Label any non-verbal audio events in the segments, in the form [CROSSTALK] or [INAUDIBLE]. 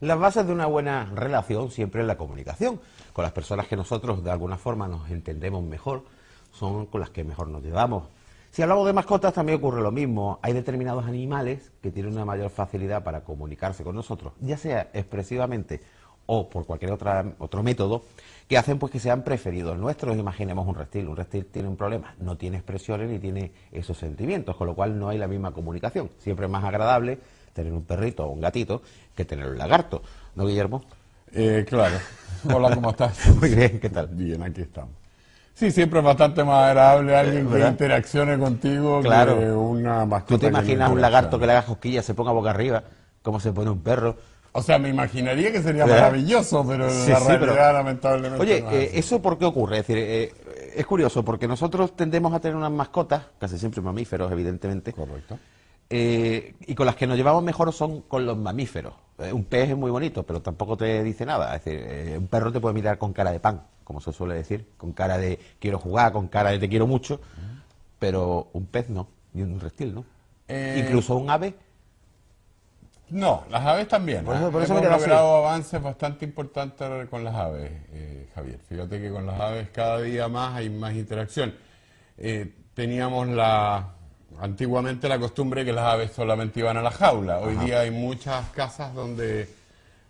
Las bases de una buena relación siempre es la comunicación. Con las personas que nosotros de alguna forma nos entendemos mejor, son con las que mejor nos llevamos. Si hablamos de mascotas también ocurre lo mismo. Hay determinados animales que tienen una mayor facilidad para comunicarse con nosotros, ya sea expresivamente o por cualquier otro método, que hacen pues que sean preferidos nuestros. Imaginemos un reptil. Un reptil tiene un problema, no tiene expresiones ni tiene esos sentimientos, con lo cual no hay la misma comunicación. Siempre es más agradable tener un perrito o un gatito que tener un lagarto, ¿no, Guillermo? Eh, claro. [LAUGHS] Hola, ¿cómo estás? Muy bien, ¿qué tal? Bien, aquí estamos. Sí, siempre es bastante más agradable eh, alguien que interaccione contigo que una mascota. ¿Tú te imaginas un lagarto que le haga cosquillas, se ponga boca arriba, como se pone un perro? O sea, me imaginaría que sería maravilloso, pero lamentablemente Oye, eh, ¿eso por qué ocurre? Es decir, eh, es curioso, porque nosotros tendemos a tener unas mascotas, casi siempre mamíferos, evidentemente. Correcto. Eh, y con las que nos llevamos mejor son con los mamíferos. Eh, un pez es muy bonito, pero tampoco te dice nada. Es decir, eh, un perro te puede mirar con cara de pan, como se suele decir, con cara de quiero jugar, con cara de te quiero mucho, pero un pez no, ni un reptil no. Incluso un ave. No, las aves también. Por eso, por eso Hemos logrado avances bastante importantes con las aves, Javier. Fíjate que con las aves cada día más hay más interacción. teníamos la antiguamente la costumbre que las aves solamente iban a la jaula. Hoy día hay muchas casas donde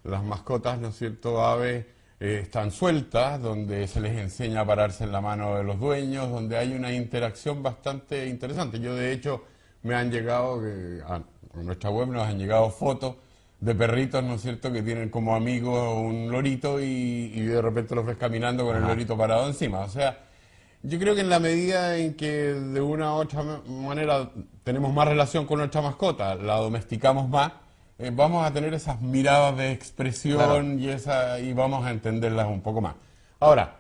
las mascotas, ¿no es cierto?, aves eh, están sueltas, donde se les enseña a pararse en la mano de los dueños, donde hay una interacción bastante interesante. Yo, de hecho, me han llegado, eh, a nuestra web nos han llegado fotos de perritos, ¿no es cierto?, que tienen como amigo un lorito y, de repente los ves caminando con el lorito parado encima. O sea, yo creo que en la medida en que de una u otra manera tenemos más relación con nuestra mascota, la domesticamos más, eh, vamos a tener esas miradas de expresión y, esa, y vamos a entenderlas un poco más. Ahora,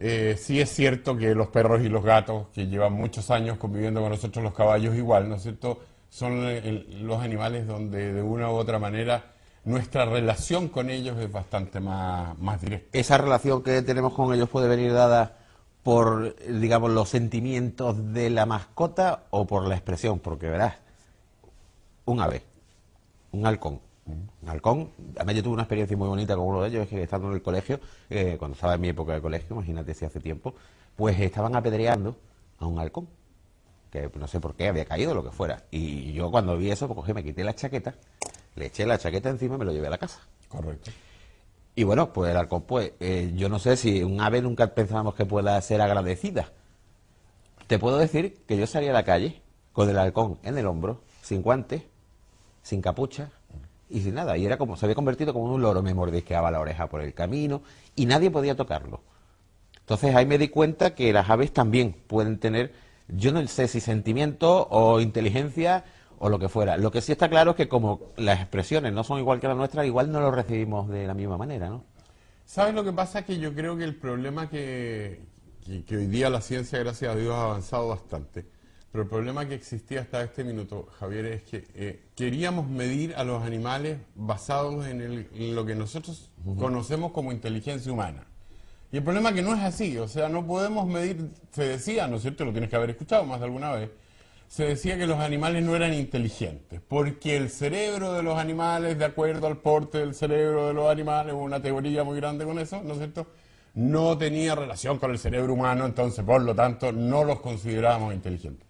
eh, sí es cierto que los perros y los gatos, que llevan muchos años conviviendo con nosotros, los caballos igual, ¿no es cierto? Son eh, los animales donde de una u otra manera nuestra relación con ellos es bastante más, más directa. Esa relación que tenemos con ellos puede venir dada por, digamos, los sentimientos de la mascota o por la expresión, porque verás, un ave, un halcón. Un halcón, mí yo tuve una experiencia muy bonita con uno de ellos, es que estando en el colegio, eh, cuando estaba en mi época de colegio, imagínate si hace tiempo, pues estaban apedreando a un halcón, que no sé por qué había caído, lo que fuera. Y yo cuando vi eso, pues cogí, me quité la chaqueta, le eché la chaqueta encima y me lo llevé a la casa. Correcto. Y bueno, pues el halcón, pues eh, yo no sé si un ave nunca pensábamos que pueda ser agradecida. Te puedo decir que yo salí a la calle con el halcón en el hombro, sin guantes, sin capucha y sin nada. Y era como, se había convertido como un loro, me mordisqueaba la oreja por el camino y nadie podía tocarlo. Entonces ahí me di cuenta que las aves también pueden tener, yo no sé si sentimiento o inteligencia o lo que fuera. Lo que sí está claro es que como las expresiones no son igual que las nuestras, igual no lo recibimos de la misma manera, ¿no? ¿Sabes lo que pasa? Que yo creo que el problema que, hoy día la ciencia, gracias a Dios, ha avanzado bastante. Pero el problema que existía hasta este minuto, Javier, es que eh, queríamos medir a los animales basados en, lo que nosotros conocemos como inteligencia humana. Y el problema es que no es así, o sea, no podemos medir, se decía, ¿no es cierto? Lo tienes que haber escuchado más de alguna vez, se decía que los animales no eran inteligentes, porque el cerebro de los animales, de acuerdo al porte del cerebro de los animales, hubo una teoría muy grande con eso, ¿no es cierto? No tenía relación con el cerebro humano, entonces por lo tanto no los considerábamos inteligentes.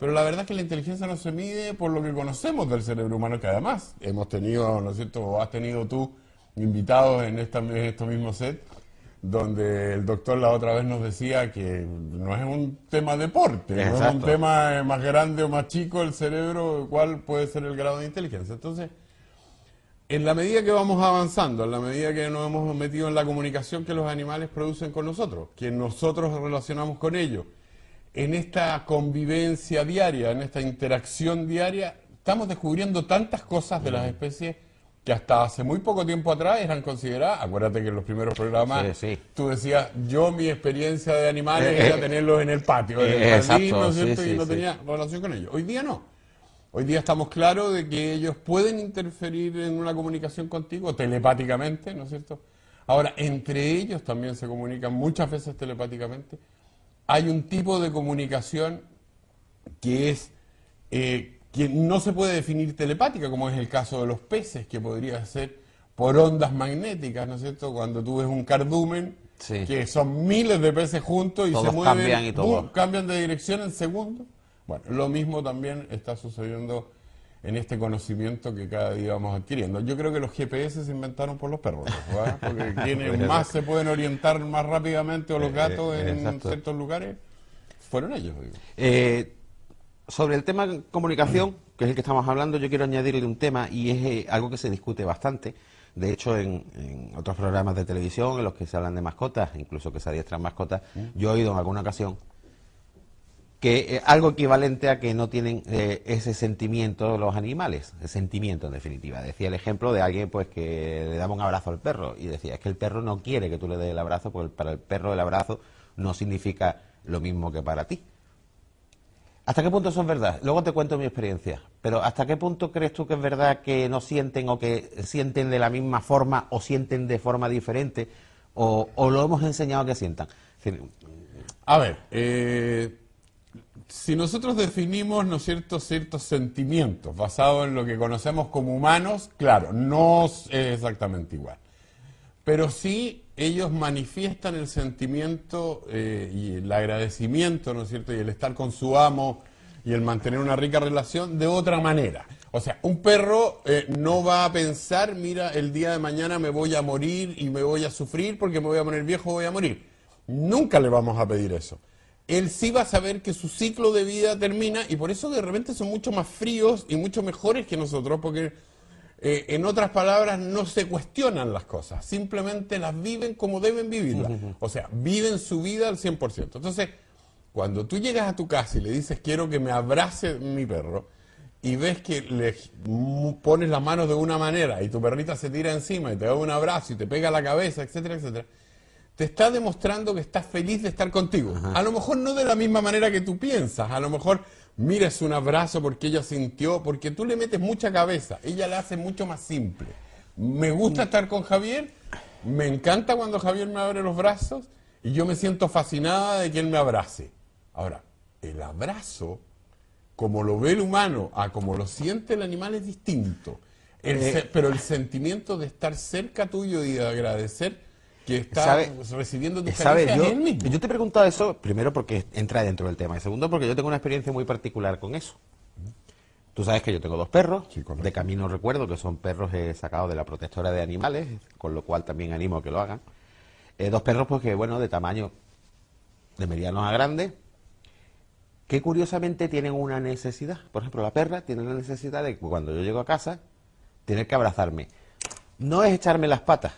Pero la verdad es que la inteligencia no se mide por lo que conocemos del cerebro humano, que además hemos tenido, ¿no es cierto?, o has tenido tú invitados en, esta, en este mismo set, donde el doctor la otra vez nos decía que no es un tema deporte, no es un tema eh, más grande o más chico el cerebro, cuál puede ser el grado de inteligencia. Entonces, en la medida que vamos avanzando, en la medida que nos hemos metido en la comunicación que los animales producen con nosotros, que nosotros relacionamos con ellos, en esta convivencia diaria, en esta interacción diaria, estamos descubriendo tantas cosas de las especies ya hasta hace muy poco tiempo atrás eran consideradas, acuérdate que en los primeros programas tú decías, yo mi experiencia de animales eh, era eh, tenerlos en el patio, en el eh, jardín, ¿no es cierto? y no tenía relación con ellos. Hoy día no. Hoy día estamos claros de que ellos pueden interferir en una comunicación contigo telepáticamente, ¿no es cierto? Ahora, entre ellos también se comunican muchas veces telepáticamente. Hay un tipo de comunicación que es que no se puede definir telepática, como es el caso de los peces, que podría ser por ondas magnéticas, ¿no es cierto? Cuando tú ves un cardumen, que son miles de peces juntos y se mueven, cambian, cambian de dirección en segundos. Bueno, lo mismo también está sucediendo en este conocimiento que cada día vamos adquiriendo. Yo creo que los GPS se inventaron por los perros, ¿verdad? ¿Ah? Porque quienes [LAUGHS] más se pueden orientar más rápidamente o los eh, gatos eh, en ciertos lugares fueron ellos. Digo. Eh, sobre el tema comunicación, que es el que estamos hablando, yo quiero añadirle un tema y es eh, algo que se discute bastante. De hecho, en, otros programas de televisión en los que se hablan de mascotas, incluso que se adiestran mascotas, mm. yo he oído en alguna ocasión que eh, algo equivalente a que no tienen eh, ese sentimiento los animales, el sentimiento en definitiva. Decía el ejemplo de alguien pues que le daba un abrazo al perro y decía, es que el perro no quiere que tú le des el abrazo, porque para el perro el abrazo no significa lo mismo que para ti. ¿Hasta qué punto son verdad? Luego te cuento mi experiencia. Pero ¿hasta qué punto crees tú que es verdad que no sienten o que sienten de la misma forma o sienten de forma diferente? ¿O, lo hemos enseñado a que sientan? A ver, eh, si nosotros definimos ¿no ciertos sentimientos basados en lo que conocemos como humanos, claro, no es exactamente igual pero sí ellos manifiestan el sentimiento eh, y el agradecimiento, ¿no es cierto? Y el estar con su amo y el mantener una rica relación de otra manera. O sea, un perro eh, no va a pensar, mira, el día de mañana me voy a morir y me voy a sufrir porque me voy a poner viejo, voy a morir. Nunca le vamos a pedir eso. Él sí va a saber que su ciclo de vida termina y por eso de repente son mucho más fríos y mucho mejores que nosotros porque eh, en otras palabras, no se cuestionan las cosas, simplemente las viven como deben vivirlas. O sea, viven su vida al 100%. Entonces, cuando tú llegas a tu casa y le dices, quiero que me abrace mi perro, y ves que le pones las manos de una manera y tu perrita se tira encima y te da un abrazo y te pega la cabeza, etcétera, etcétera, te está demostrando que estás feliz de estar contigo. A lo mejor no de la misma manera que tú piensas, a lo mejor mira, es un abrazo porque ella sintió, porque tú le metes mucha cabeza, ella la hace mucho más simple. Me gusta estar con Javier, me encanta cuando Javier me abre los brazos y yo me siento fascinada de que él me abrace. Ahora, el abrazo, como lo ve el humano a como lo siente el animal, es distinto. Eh. pero el sentimiento de estar cerca tuyo y de agradecer que está recibiendo Yo, yo te he preguntado eso, primero porque entra dentro del tema, y segundo porque yo tengo una experiencia muy particular con eso. Tú sabes que yo tengo dos perros, de camino recuerdo que son perros eh, sacados de la protectora de animales, con lo cual también animo a que lo hagan. Eh, dos perros, porque pues, bueno, de tamaño de medianos a grande que curiosamente tienen una necesidad. Por ejemplo, la perra tiene la necesidad de cuando yo llego a casa, tener que abrazarme. No es echarme las patas,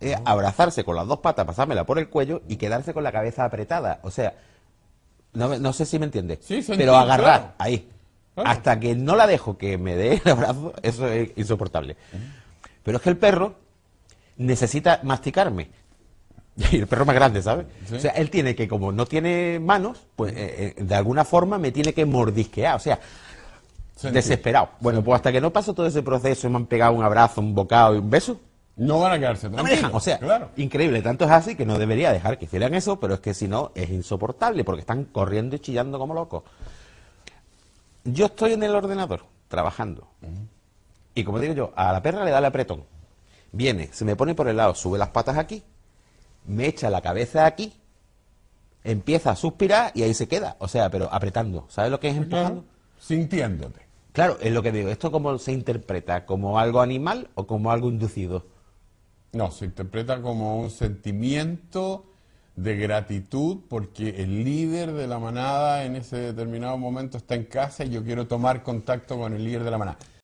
es abrazarse con las dos patas, pasármela por el cuello y quedarse con la cabeza apretada. O sea, no, no sé si me entiendes, pero agarrar ahí. Hasta que no la dejo que me dé el abrazo, eso es insoportable. Pero es que el perro necesita masticarme. [LAUGHS] Y el perro más grande, ¿sabes? O sea, él tiene que, como no tiene manos, pues eh, eh, de alguna forma me tiene que mordisquear. O sea, desesperado. Bueno, pues hasta que no paso todo ese proceso, y me han pegado un abrazo, un bocado y un beso, no van a quedarse No me o sea, increíble. Tanto es así que no debería dejar que hicieran eso, pero es que si no es insoportable porque están corriendo y chillando como locos. Yo estoy en el ordenador trabajando. Y como digo yo, a la perra le da el apretón. Viene, se me pone por el lado, sube las patas aquí, me echa la cabeza aquí, empieza a suspirar y ahí se queda. O sea, pero apretando. ¿Sabes lo que es empujando? Sintiéndote. Claro, es lo que digo. ¿Esto cómo se interpreta? ¿Como algo animal o como algo inducido? No, se interpreta como un sentimiento de gratitud porque el líder de la manada en ese determinado momento está en casa y yo quiero tomar contacto con el líder de la manada.